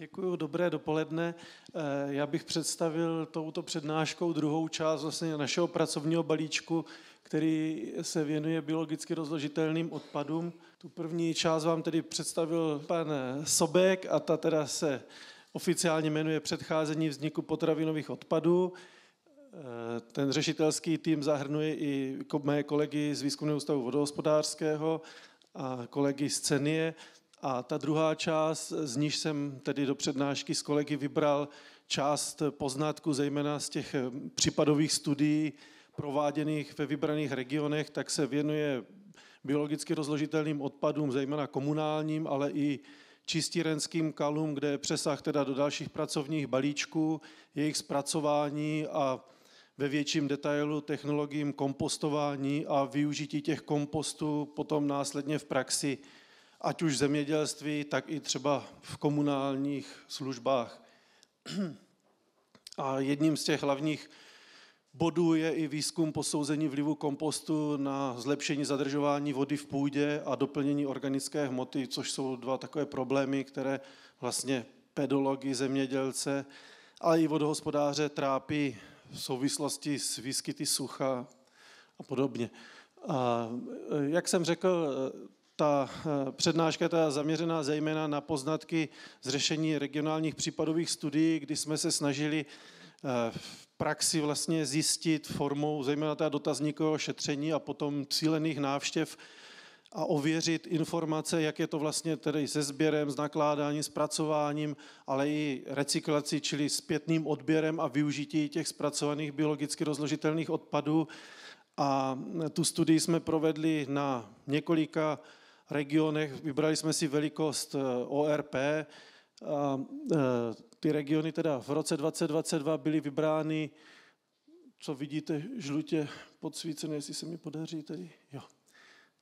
Děkuji, dobré dopoledne. Eh, já bych představil touto přednáškou druhou část vlastně našeho pracovního balíčku, který se věnuje biologicky rozložitelným odpadům. Tu první část vám tedy představil pan Sobek a ta teda se oficiálně jmenuje předcházení vzniku potravinových odpadů. Eh, ten řešitelský tým zahrnuje i mé kolegy z Výzkumného ústavu vodohospodářského a kolegy z Cenie. A ta druhá část, z níž jsem tedy do přednášky s kolegy vybral část poznatku, zejména z těch případových studií prováděných ve vybraných regionech, tak se věnuje biologicky rozložitelným odpadům, zejména komunálním, ale i čistírenským kalům, kde je přesah teda do dalších pracovních balíčků, jejich zpracování a ve větším detailu technologiím kompostování a využití těch kompostů potom následně v praxi ať už v zemědělství, tak i třeba v komunálních službách. A jedním z těch hlavních bodů je i výzkum posouzení vlivu kompostu na zlepšení zadržování vody v půdě a doplnění organické hmoty, což jsou dva takové problémy, které vlastně pedologi, zemědělce, ale i vodohospodáře trápí v souvislosti s výskyty sucha a podobně. A jak jsem řekl, ta eh, přednáška je zaměřená zejména na poznatky z řešení regionálních případových studií, kdy jsme se snažili eh, v praxi vlastně zjistit formou zejména teda dotazníkového šetření a potom cílených návštěv a ověřit informace, jak je to vlastně tedy se sběrem, s nakládáním, zpracováním, ale i recyklací, čili zpětným odběrem a využití těch zpracovaných biologicky rozložitelných odpadů. A tu studii jsme provedli na několika regionech. Vybrali jsme si velikost eh, ORP. A eh, ty regiony teda v roce 2022 byly vybrány, co vidíte žlutě podsvícené, jestli se mi podaří Tady Jo.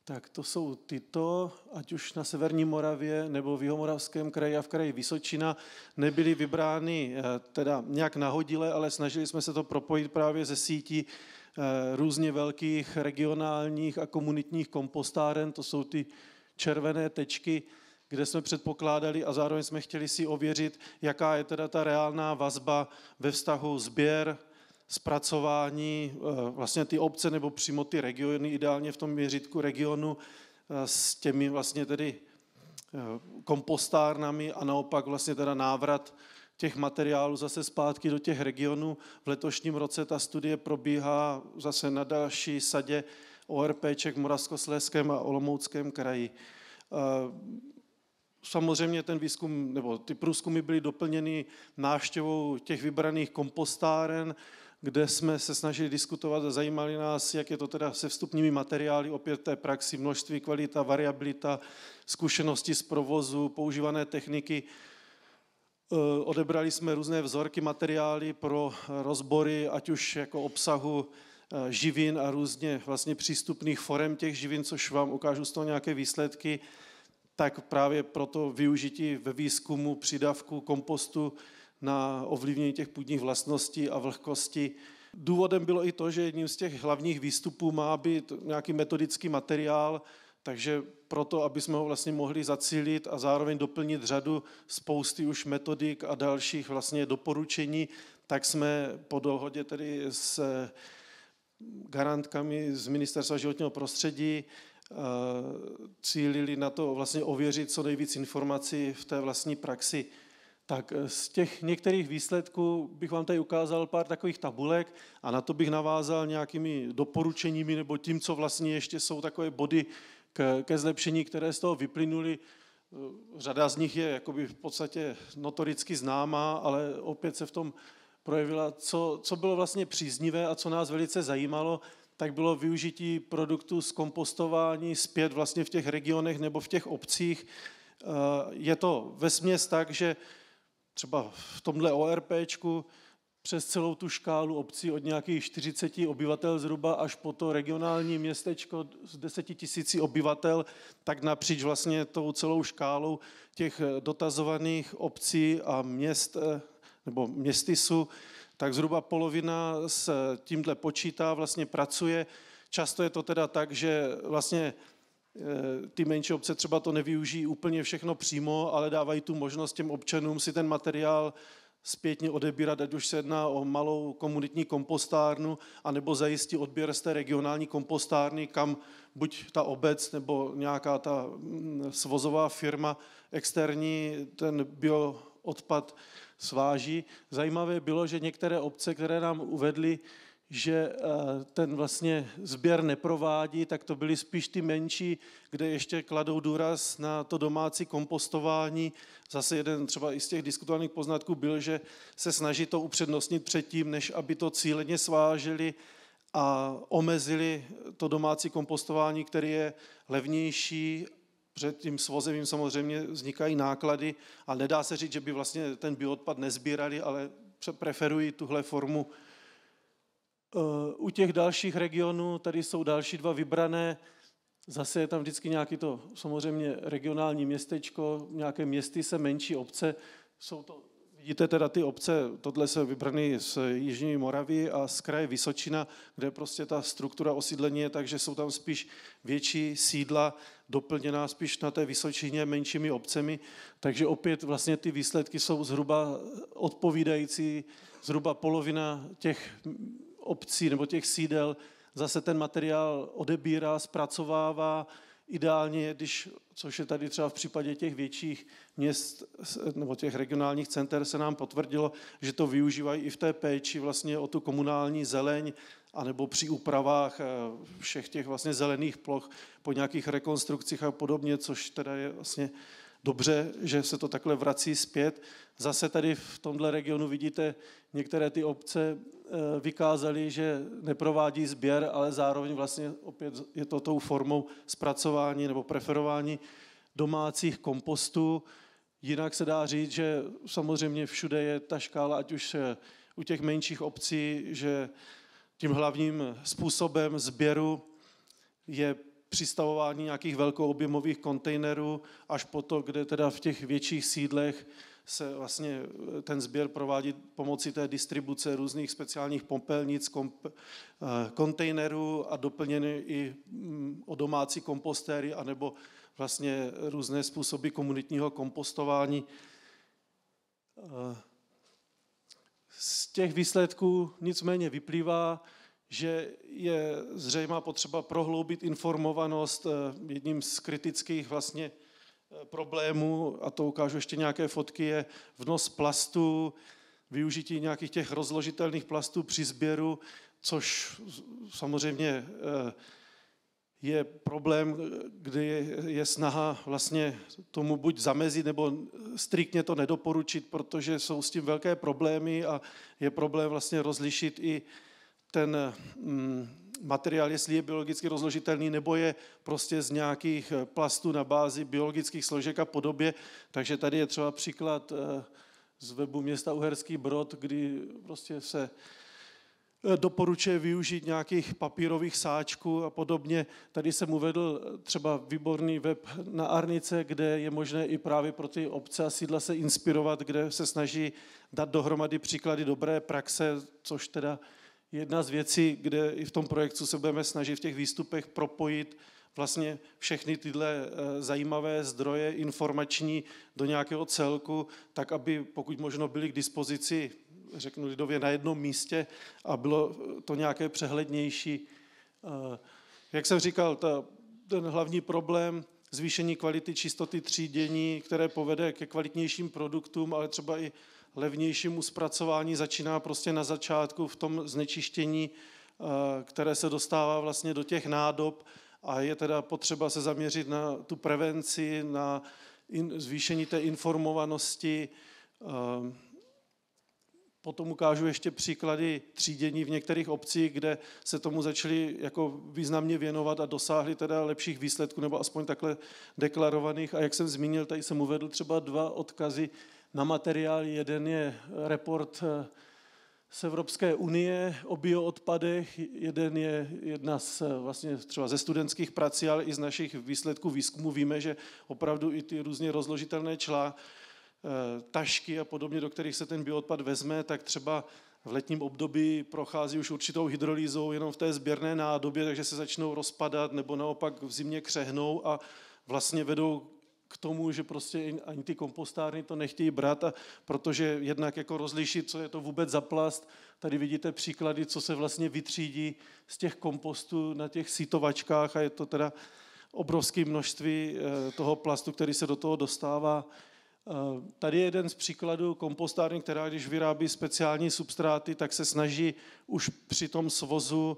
Tak to jsou tyto, ať už na Severní Moravě nebo v Jihomoravském kraji a v kraji Vysočina, nebyly vybrány eh, teda nějak nahodile, ale snažili jsme se to propojit právě ze sítí různě velkých regionálních a komunitních kompostáren, to jsou ty červené tečky, kde jsme předpokládali a zároveň jsme chtěli si ověřit, jaká je teda ta reálná vazba ve vztahu sběr, zpracování, eh, vlastně ty obce nebo přímo ty regiony, ideálně v tom měřitku regionu eh, s těmi vlastně tedy eh, kompostárnami a naopak vlastně teda návrat těch materiálů zase zpátky do těch regionů. V letošním roce ta studie probíhá zase na další sadě ORPček v Moravskoslezském a Olomouckém kraji. Eh, samozřejmě ten výzkum, nebo ty průzkumy byly doplněny návštěvou těch vybraných kompostáren, kde jsme se snažili diskutovat a zajímali nás, jak je to teda se vstupními materiály, opět té praxi, množství, kvalita, variabilita, zkušenosti z provozu, používané techniky. Eh, odebrali jsme různé vzorky, materiály pro rozbory, ať už jako obsahu Eh, živin a různě vlastně přístupných forem těch živin, což vám ukážu z toho nějaké výsledky, tak právě proto využití ve výzkumu přidavku kompostu na ovlivnění těch půdních vlastností a vlhkosti. Důvodem bylo i to, že jedním z těch hlavních výstupů má být nějaký metodický materiál, takže proto, aby jsme ho vlastně mohli zacílit a zároveň doplnit řadu spousty už metodik a dalších vlastně doporučení, tak jsme po dohodě tedy s garantkami z Ministerstva životního prostředí eh, cílili na to vlastně ověřit co nejvíc informací v té vlastní praxi. Tak eh, z těch některých výsledků bych vám tady ukázal pár takových tabulek a na to bych navázal nějakými doporučeními nebo tím, co vlastně ještě jsou takové body ke, ke zlepšení, které z toho vyplynuly. Eh, řada z nich je jakoby v podstatě notoricky známá, ale opět se v tom projevila, co, co bylo vlastně příznivé a co nás velice zajímalo, tak bylo využití produktů z kompostování zpět vlastně v těch regionech nebo v těch obcích. Eh, je to ve směs tak, že třeba v tomhle ORPčku přes celou tu škálu obcí od nějakých 40 obyvatel zhruba až po to regionální městečko z 10 tisící obyvatel, tak napříč vlastně tou celou škálou těch dotazovaných obcí a měst eh, nebo jsou tak zhruba polovina s tímhle počítá, vlastně pracuje. Často je to teda tak, že vlastně e, ty menší obce třeba to nevyužijí úplně všechno přímo, ale dávají tu možnost těm občanům si ten materiál zpětně odebírat, ať už se jedná o malou komunitní kompostárnu, anebo zajistí odběr z té regionální kompostárny, kam buď ta obec nebo nějaká ta mm, svozová firma externí ten bioodpad sváží. Zajímavé bylo, že některé obce, které nám uvedly, že eh, ten vlastně sběr neprovádí, tak to byly spíš ty menší, kde ještě kladou důraz na to domácí kompostování. Zase jeden třeba i z těch diskutovaných poznatků byl, že se snaží to upřednostnit předtím, než aby to cíleně svážili a omezili to domácí kompostování, které je levnější před tím svozevím samozřejmě vznikají náklady a nedá se říct, že by vlastně ten bioodpad nezbírali, ale preferují tuhle formu. Eh, u těch dalších regionů, tady jsou další dva vybrané, zase je tam vždycky nějaký to samozřejmě regionální městečko, nějaké městyse, menší obce, jsou to vidíte teda ty obce, tohle se vybrané z Jižní Moravy a z kraje Vysočina, kde prostě ta struktura osídlení je takže jsou tam spíš větší sídla, doplněná spíš na té Vysočině menšími obcemi, takže opět vlastně ty výsledky jsou zhruba odpovídající, zhruba polovina těch obcí nebo těch sídel zase ten materiál odebírá, zpracovává, ideálně, když, což je tady třeba v případě těch větších měst nebo těch regionálních center, se nám potvrdilo, že to využívají i v té péči vlastně o tu komunální zeleň, anebo při úpravách eh, všech těch vlastně zelených ploch po nějakých rekonstrukcích a podobně, což teda je vlastně dobře, že se to takhle vrací zpět. Zase tady v tomhle regionu vidíte, některé ty obce eh, vykázaly, že neprovádí sběr, ale zároveň vlastně opět je to tou formou zpracování nebo preferování domácích kompostů. Jinak se dá říct, že samozřejmě všude je ta škála, ať už eh, u těch menších obcí, že tím hlavním způsobem sběru je přistavování nějakých velkoobjemových kontejnerů až po to, kde teda v těch větších sídlech se vlastně eh, ten sběr provádí pomocí té distribuce různých speciálních pompelnic, komp, eh, kontejnerů a doplněny i mm, o domácí kompostéry anebo vlastně různé způsoby komunitního kompostování. Eh, z těch výsledků nicméně vyplývá, že je zřejmá potřeba prohloubit informovanost eh, jedním z kritických vlastně eh, problémů, a to ukážu ještě nějaké fotky, je vnos plastů, využití nějakých těch rozložitelných plastů při sběru, což samozřejmě eh, je problém, kdy je snaha vlastně tomu buď zamezit, nebo striktně to nedoporučit, protože jsou s tím velké problémy a je problém vlastně rozlišit i ten mm, materiál, jestli je biologicky rozložitelný, nebo je prostě z nějakých plastů na bázi biologických složek a podobě. Takže tady je třeba příklad eh, z webu města Uherský Brod, kdy prostě se Eh, doporučuje využít nějakých papírových sáčků a podobně. Tady jsem uvedl eh, třeba výborný web na Arnice, kde je možné i právě pro ty obce a sídla se inspirovat, kde se snaží dát dohromady příklady dobré praxe, což teda jedna z věcí, kde i v tom projektu se budeme snažit v těch výstupech propojit vlastně všechny tyhle eh, zajímavé zdroje informační do nějakého celku, tak aby pokud možno byly k dispozici řeknu lidově, na jednom místě a bylo to nějaké přehlednější. Eh, jak jsem říkal, ta, ten hlavní problém zvýšení kvality čistoty třídění, které povede ke kvalitnějším produktům, ale třeba i levnějšímu zpracování, začíná prostě na začátku v tom znečištění, eh, které se dostává vlastně do těch nádob a je teda potřeba se zaměřit na tu prevenci, na zvýšení té informovanosti, eh, potom ukážu ještě příklady třídění v některých obcích, kde se tomu začali jako významně věnovat a dosáhli teda lepších výsledků, nebo aspoň takhle deklarovaných. A jak jsem zmínil, tady jsem uvedl třeba dva odkazy na materiál. Jeden je report eh, z Evropské unie o bioodpadech, jeden je jedna z, eh, vlastně třeba ze studentských prací, ale i z našich výsledků výzkumu víme, že opravdu i ty různě rozložitelné člá, Eh, tašky a podobně, do kterých se ten bioodpad vezme, tak třeba v letním období prochází už určitou hydrolízou jenom v té sběrné nádobě, takže se začnou rozpadat nebo naopak v zimě křehnou a vlastně vedou k tomu, že prostě ani ty kompostárny to nechtějí brát, a protože jednak jako rozlišit, co je to vůbec za plast. Tady vidíte příklady, co se vlastně vytřídí z těch kompostů na těch sítovačkách a je to teda obrovské množství eh, toho plastu, který se do toho dostává. Eh, tady je jeden z příkladů kompostárny, která když vyrábí speciální substráty, tak se snaží už při tom svozu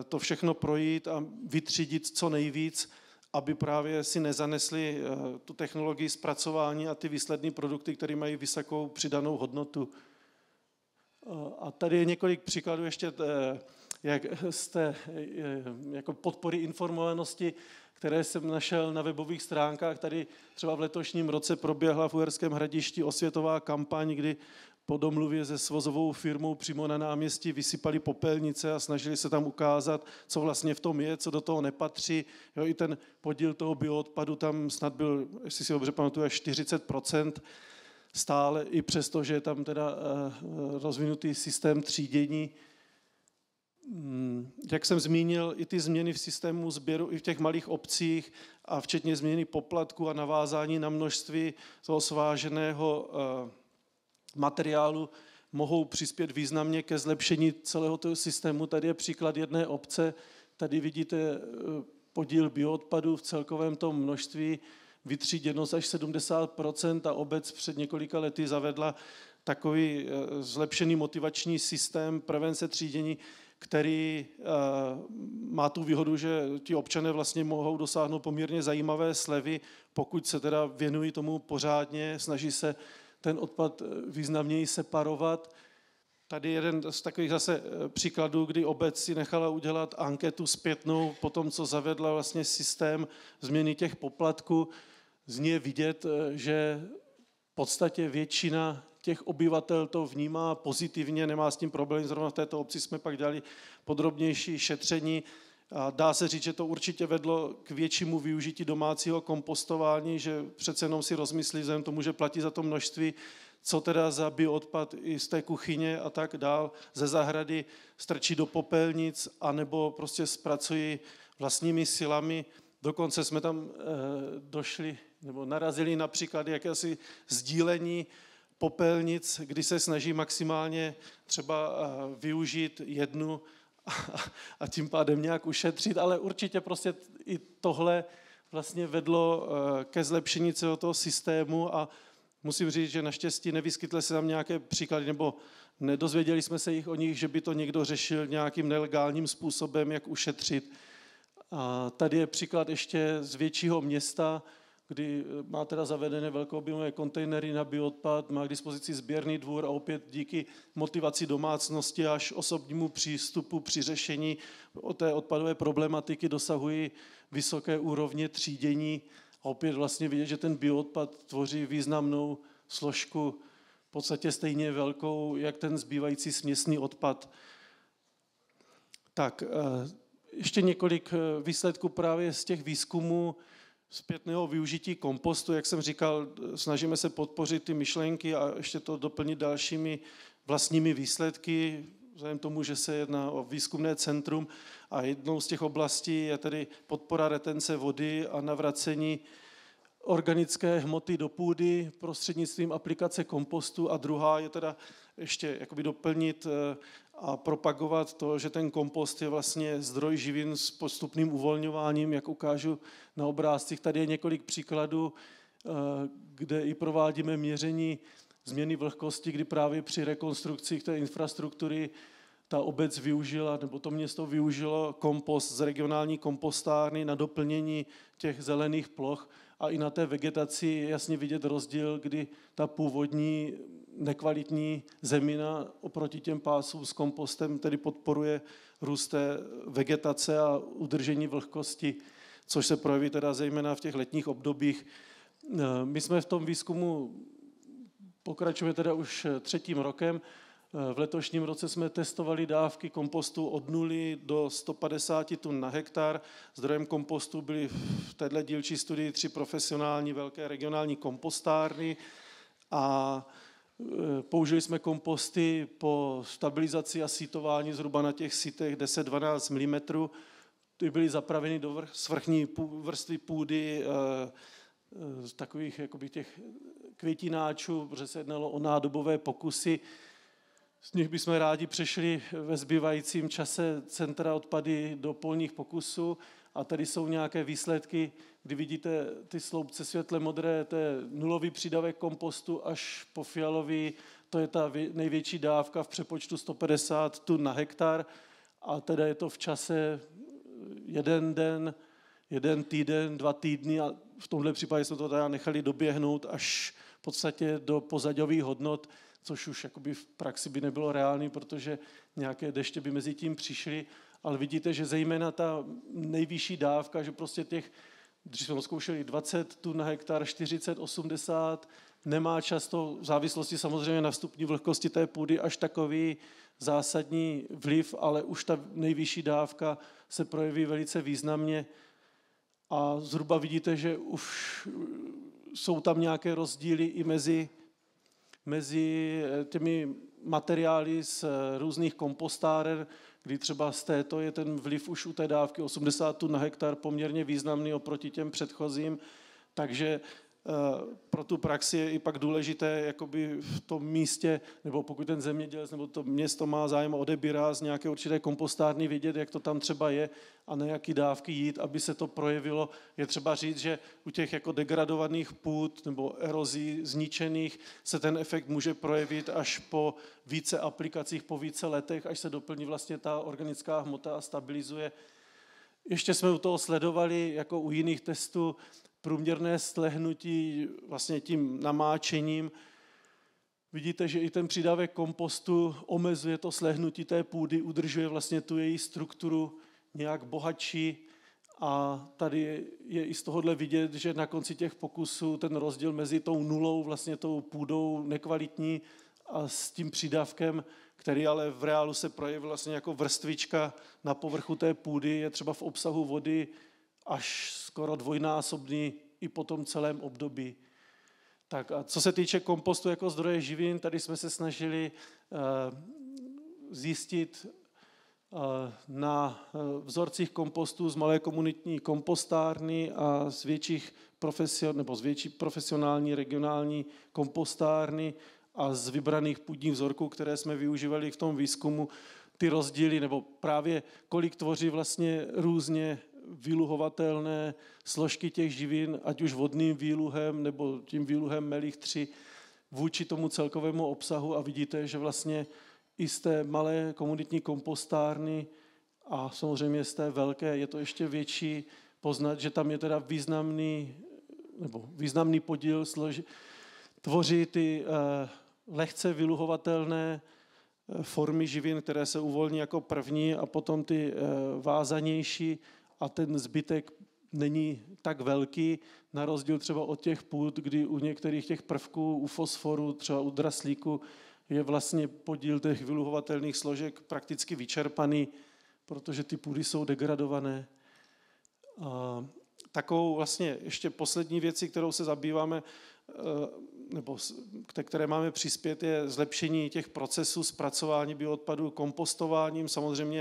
eh, to všechno projít a vytřídit co nejvíc, aby právě si nezanesli eh, tu technologii zpracování a ty výsledné produkty, které mají vysokou přidanou hodnotu. A tady je několik příkladů ještě, jak jste jako podpory informovanosti které jsem našel na webových stránkách. Tady třeba v letošním roce proběhla v Uherském hradišti osvětová kampaň, kdy po domluvě se svozovou firmou přímo na náměstí vysypali popelnice a snažili se tam ukázat, co vlastně v tom je, co do toho nepatří. Jo, I ten podíl toho bioodpadu tam snad byl, jestli si dobře pamatuju, až 40 stále, i přesto, že je tam teda eh, eh, rozvinutý systém třídění, Mm, jak jsem zmínil, i ty změny v systému sběru i v těch malých obcích a včetně změny poplatku a navázání na množství toho sváženého eh, materiálu mohou přispět významně ke zlepšení celého toho systému. Tady je příklad jedné obce, tady vidíte eh, podíl bioodpadu v celkovém tom množství vytříděnost až 70 a obec před několika lety zavedla takový eh, zlepšený motivační systém prevence třídění, který eh, má tu výhodu, že ti občané vlastně mohou dosáhnout poměrně zajímavé slevy, pokud se teda věnují tomu pořádně, snaží se ten odpad eh, významněji separovat. Tady jeden z takových zase eh, příkladů, kdy obec si nechala udělat anketu zpětnou po tom, co zavedla vlastně systém změny těch poplatků, z ní je vidět, že v podstatě většina těch obyvatel to vnímá pozitivně, nemá s tím problém. Zrovna v této obci jsme pak dělali podrobnější šetření. A dá se říct, že to určitě vedlo k většímu využití domácího kompostování, že přece jenom si rozmyslí že to může platí za to množství, co teda za bioodpad i z té kuchyně a tak dál, ze zahrady strčí do popelnic, anebo prostě zpracují vlastními silami. Dokonce jsme tam e, došli, nebo narazili například jakési sdílení popelnic, kdy se snaží maximálně třeba eh, využít jednu a tím pádem nějak ušetřit, ale určitě prostě i tohle vlastně vedlo eh, ke zlepšení celého toho systému a musím říct, že naštěstí nevyskytly se tam nějaké příklady, nebo nedozvěděli jsme se jich o nich, že by to někdo řešil nějakým nelegálním způsobem, jak ušetřit. A tady je příklad ještě z většího města, kdy eh, má teda zavedené velkoobjemové kontejnery na bioodpad, má k dispozici sběrný dvůr a opět díky motivaci domácnosti až osobnímu přístupu při řešení té odpadové problematiky dosahují vysoké úrovně třídění a opět vlastně vidět, že ten bioodpad tvoří významnou složku, v podstatě stejně velkou, jak ten zbývající směsný odpad. Tak, eh, ještě několik eh, výsledků právě z těch výzkumů, zpětného využití kompostu, jak jsem říkal, snažíme se podpořit ty myšlenky a ještě to doplnit dalšími vlastními výsledky, vzhledem tomu, že se jedná o výzkumné centrum a jednou z těch oblastí je tedy podpora retence vody a navracení organické hmoty do půdy prostřednictvím aplikace kompostu a druhá je teda ještě jakoby doplnit eh, a propagovat to, že ten kompost je vlastně zdroj živin s postupným uvolňováním, jak ukážu na obrázcích. Tady je několik příkladů, eh, kde i provádíme měření změny vlhkosti, kdy právě při rekonstrukcích té infrastruktury ta obec využila, nebo to město využilo kompost z regionální kompostárny na doplnění těch zelených ploch, a i na té vegetaci je jasně vidět rozdíl, kdy ta původní nekvalitní zemina oproti těm pásům s kompostem tedy podporuje růst té vegetace a udržení vlhkosti, což se projeví teda zejména v těch letních obdobích. Eh, my jsme v tom výzkumu pokračujeme teda už třetím rokem v letošním roce jsme testovali dávky kompostu od 0 do 150 tun na hektar. Zdrojem kompostu byly v této dílčí studii tři profesionální velké regionální kompostárny a e, Použili jsme komposty po stabilizaci a sítování zhruba na těch sítech 10-12 mm. Ty byly zapraveny do vrch, svrchní vrstvy půdy e, e, z takových jakoby těch květináčů, protože se jednalo o nádobové pokusy. Z nich bychom rádi přešli ve zbývajícím čase centra odpady do polních pokusů a tady jsou nějaké výsledky, kdy vidíte ty sloupce světle modré, to je nulový přídavek kompostu až po fialový, to je ta největší dávka v přepočtu 150 tun na hektar a teda je to v čase eh, jeden den, jeden týden, dva týdny a v tomhle případě jsme to teda nechali doběhnout až v podstatě do pozadových hodnot, což už jakoby v praxi by nebylo reálné, protože nějaké deště by mezi tím přišly, ale vidíte, že zejména ta nejvyšší dávka, že prostě těch, když jsme zkoušeli 20 tun na hektar, 40, 80, nemá často v závislosti samozřejmě na stupni vlhkosti té půdy až takový zásadní vliv, ale už ta nejvyšší dávka se projeví velice významně a zhruba vidíte, že už jsou tam nějaké rozdíly i mezi mezi eh, těmi materiály z eh, různých kompostáren, kdy třeba z této je ten vliv už u té dávky 80 tun na hektar poměrně významný oproti těm předchozím, takže Eh, pro tu praxi je i pak důležité jakoby v tom místě, nebo pokud ten zemědělec nebo to město má zájem odebírá z nějaké určité kompostárny, vidět jak to tam třeba je a na jaký dávky jít, aby se to projevilo. Je třeba říct, že u těch jako degradovaných půd nebo erozí zničených se ten efekt může projevit až po více aplikacích, po více letech, až se doplní vlastně ta organická hmota a stabilizuje ještě jsme u toho sledovali, jako u jiných testů, průměrné slehnutí vlastně tím namáčením, vidíte, že i ten přídavek kompostu omezuje to slehnutí té půdy, udržuje vlastně tu její strukturu nějak bohatší a tady je i z tohohle vidět, že na konci těch pokusů ten rozdíl mezi tou nulou, vlastně tou půdou nekvalitní a s tím přídavkem, který ale v reálu se projevil vlastně jako vrstvička na povrchu té půdy, je třeba v obsahu vody až skoro dvojnásobný i po tom celém období. Tak a co se týče kompostu jako zdroje živin, tady jsme se snažili eh, zjistit eh, na eh, vzorcích kompostu z malé komunitní kompostárny a z větších profesion, nebo z větší profesionální regionální kompostárny a z vybraných půdních vzorků, které jsme využívali v tom výzkumu, ty rozdíly, nebo právě kolik tvoří vlastně různě výluhovatelné složky těch živin, ať už vodným výluhem nebo tím výluhem melých 3, vůči tomu celkovému obsahu a vidíte, že vlastně i z té malé komunitní kompostárny a samozřejmě z té velké je to ještě větší poznat, že tam je teda významný, nebo významný podíl složí tvoří ty eh, lehce vyluhovatelné eh, formy živin, které se uvolní jako první a potom ty eh, vázanější a ten zbytek není tak velký, na rozdíl třeba od těch půd, kdy u některých těch prvků, u fosforu, třeba u draslíku, je vlastně podíl těch vyluhovatelných složek prakticky vyčerpaný, protože ty půdy jsou degradované. A takovou vlastně ještě poslední věcí, kterou se zabýváme, eh, nebo které máme přispět, je zlepšení těch procesů zpracování bioodpadů kompostováním. Samozřejmě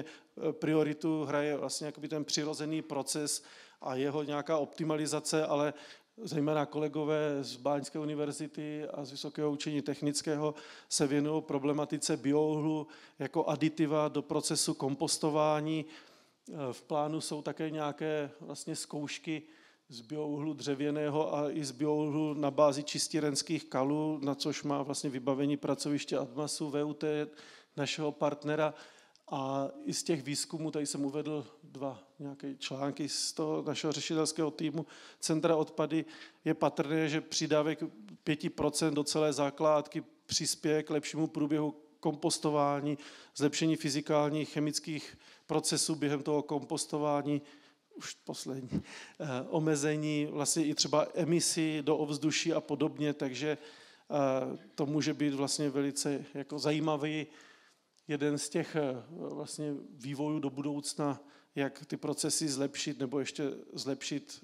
e, prioritu hraje vlastně jakoby ten přirozený proces a jeho nějaká optimalizace, ale zejména kolegové z Báňské univerzity a z Vysokého učení technického se věnují problematice biouhlu jako aditiva do procesu kompostování. E, v plánu jsou také nějaké vlastně zkoušky, z biouhlu dřevěného a i z biouhlu na bázi čistírenských kalů, na což má vlastně vybavení pracoviště Admasu, VUT, našeho partnera. A i z těch výzkumů, tady jsem uvedl dva nějaké články z toho našeho řešitelského týmu Centra odpady, je patrné, že přidávek 5% do celé základky přispěje k lepšímu průběhu kompostování, zlepšení fyzikálních, chemických procesů během toho kompostování, už poslední, eh, omezení vlastně i třeba emisí do ovzduší a podobně, takže eh, to může být vlastně velice jako zajímavý jeden z těch eh, vlastně vývojů do budoucna, jak ty procesy zlepšit nebo ještě zlepšit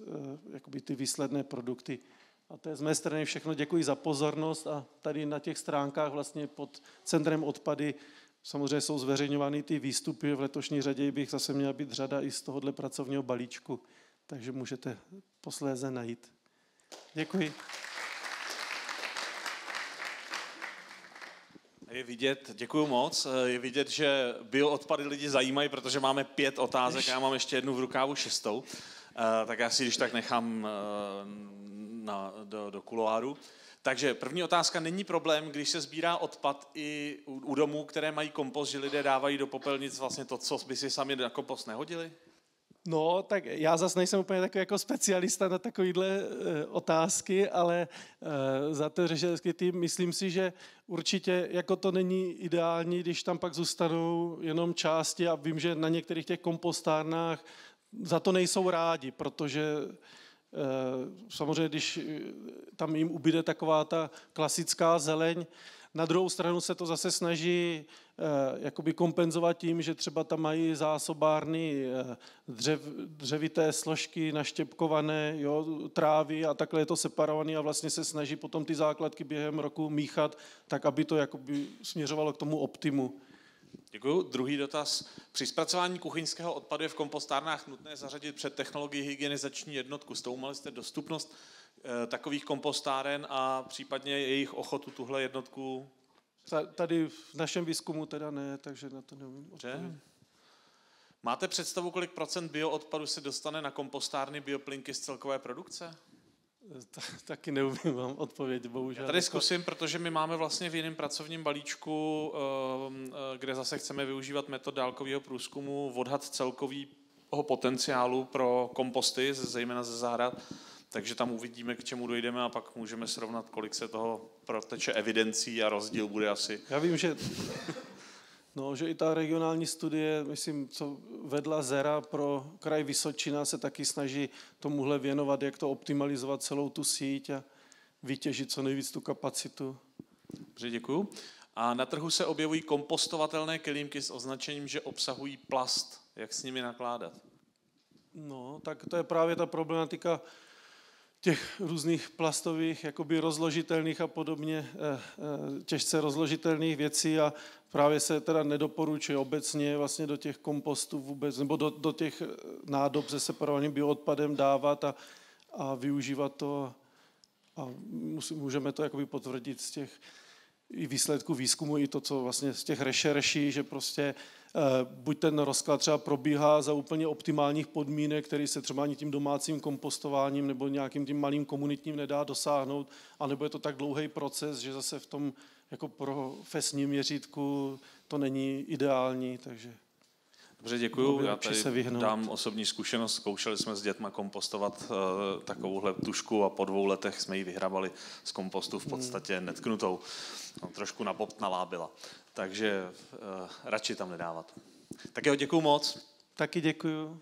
jakoby ty výsledné produkty. A to je z mé strany všechno. Děkuji za pozornost a tady na těch stránkách vlastně pod centrem odpady Samozřejmě jsou zveřejňovány ty výstupy, v letošní řadě bych zase měla být řada i z tohohle pracovního balíčku, takže můžete posléze najít. Děkuji. Je vidět, děkuji moc, je vidět, že odpady lidi zajímají, protože máme pět otázek a já mám ještě jednu v rukávu šestou, eh, tak já si když tak nechám eh, na, do, do kuloáru. Takže první otázka, není problém, když se sbírá odpad i u, u domů, které mají kompost, že lidé dávají do popelnic vlastně to, co by si sami na kompost nehodili? No, tak já zase nejsem úplně takový jako specialista na takovýhle e, otázky, ale e, za to řešenský tým myslím si, že určitě jako to není ideální, když tam pak zůstanou jenom části a vím, že na některých těch kompostárnách za to nejsou rádi, protože Eh, samozřejmě, když eh, tam jim ubyde taková ta klasická zeleň, na druhou stranu se to zase snaží eh, jakoby kompenzovat tím, že třeba tam mají zásobárny dřev, dřevité složky naštěpkované, jo, trávy a takhle je to separované a vlastně se snaží potom ty základky během roku míchat, tak aby to jakoby směřovalo k tomu optimu. Děkuji. Druhý dotaz. Při zpracování kuchyňského odpadu je v kompostárnách nutné zařadit před technologii hygienizační jednotku. Stoumali jste dostupnost eh, takových kompostáren a případně jejich ochotu tuhle jednotku? Tady v našem výzkumu teda ne, takže na to nevím. Máte představu, kolik procent bioodpadu se dostane na kompostárny bioplinky z celkové produkce? Taky neumím vám odpověď, bohužel. Já tady zkusím, protože my máme vlastně v jiném pracovním balíčku, ehm, eh, kde zase chceme využívat metod dálkového průzkumu, odhad celkového potenciálu pro komposty, zejména ze zahrad, takže tam uvidíme, k čemu dojdeme a pak můžeme srovnat, kolik se toho proteče evidencí a rozdíl bude asi. Já vím, že No, že i ta regionální studie, myslím, co vedla ZERA pro kraj Vysočina, se taky snaží tomuhle věnovat, jak to optimalizovat celou tu síť a vytěžit co nejvíc tu kapacitu. Dobře, děkuju. A na trhu se objevují kompostovatelné kelímky s označením, že obsahují plast. Jak s nimi nakládat? No, tak to je právě ta problematika těch různých plastových, jakoby rozložitelných a podobně eh, eh, těžce rozložitelných věcí a právě se teda nedoporučuje obecně vlastně do těch kompostů vůbec, nebo do, do těch eh, nádob se separovaným bioodpadem dávat a, a využívat to a můžeme to jakoby potvrdit z těch i výsledků výzkumu, i to, co vlastně z těch rešerší, že prostě uh, Eh, buď ten rozklad třeba probíhá za úplně optimálních podmínek, který se třeba ani tím domácím kompostováním nebo nějakým tím malým komunitním nedá dosáhnout, anebo je to tak dlouhý proces, že zase v tom jako profesním měřítku to není ideální, takže... Dobře, děkuju. Já tady se dám osobní zkušenost. Zkoušeli jsme s dětma kompostovat uh, takovouhle tušku a po dvou letech jsme ji vyhrabali z kompostu v podstatě hmm. netknutou. No, trošku napoptnalá byla. Takže uh, radši tam nedávat. Tak jo, děkuju moc. Taky děkuju.